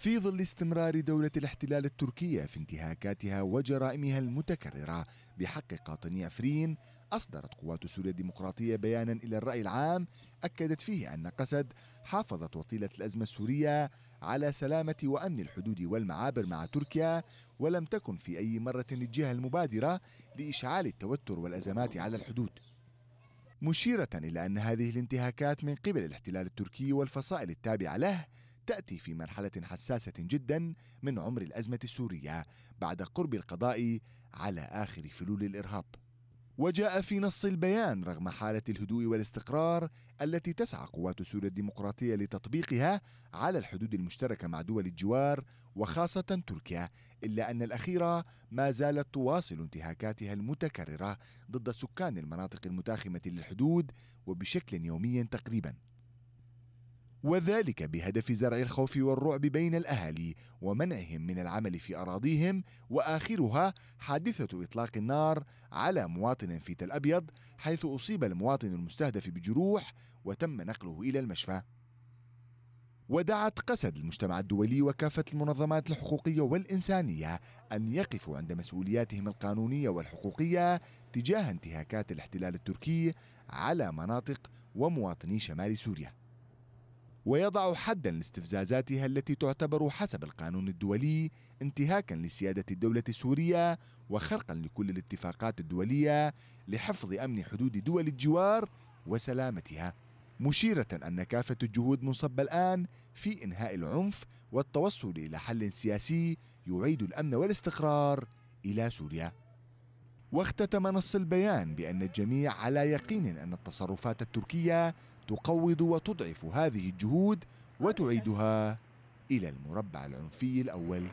في ظل استمرار دولة الاحتلال التركية في انتهاكاتها وجرائمها المتكررة بحق قاطني عفرين أصدرت قوات سوريا الديمقراطية بيانا إلى الرأي العام أكدت فيه أن قسد حافظت وطيلة الأزمة السورية على سلامة وأمن الحدود والمعابر مع تركيا ولم تكن في أي مرة الجهة المبادرة لإشعال التوتر والأزمات على الحدود مشيرة إلى أن هذه الانتهاكات من قبل الاحتلال التركي والفصائل التابعة له تأتي في مرحلة حساسة جدا من عمر الأزمة السورية بعد قرب القضاء على آخر فلول الإرهاب وجاء في نص البيان رغم حالة الهدوء والاستقرار التي تسعى قوات سوريا الديمقراطية لتطبيقها على الحدود المشتركة مع دول الجوار وخاصة تركيا إلا أن الأخيرة ما زالت تواصل انتهاكاتها المتكررة ضد سكان المناطق المتاخمة للحدود وبشكل يومي تقريبا وذلك بهدف زرع الخوف والرعب بين الاهالي ومنعهم من العمل في اراضيهم واخرها حادثه اطلاق النار على مواطن في تل ابيض حيث اصيب المواطن المستهدف بجروح وتم نقله الى المشفى. ودعت قسد المجتمع الدولي وكافة المنظمات الحقوقية والإنسانية أن يقفوا عند مسؤولياتهم القانونية والحقوقية تجاه انتهاكات الاحتلال التركي على مناطق ومواطني شمال سوريا ويضع حدا لاستفزازاتها التي تعتبر حسب القانون الدولي انتهاكا لسيادة الدولة السورية وخرقا لكل الاتفاقات الدولية لحفظ أمن حدود دول الجوار وسلامتها مشيرة أن كافة الجهود منصبة الآن في إنهاء العنف والتوصل إلى حل سياسي يعيد الأمن والاستقرار إلى سوريا واختتم نص البيان بأن الجميع على يقين أن التصرفات التركية تقوض وتضعف هذه الجهود وتعيدها إلى المربع العنفي الأول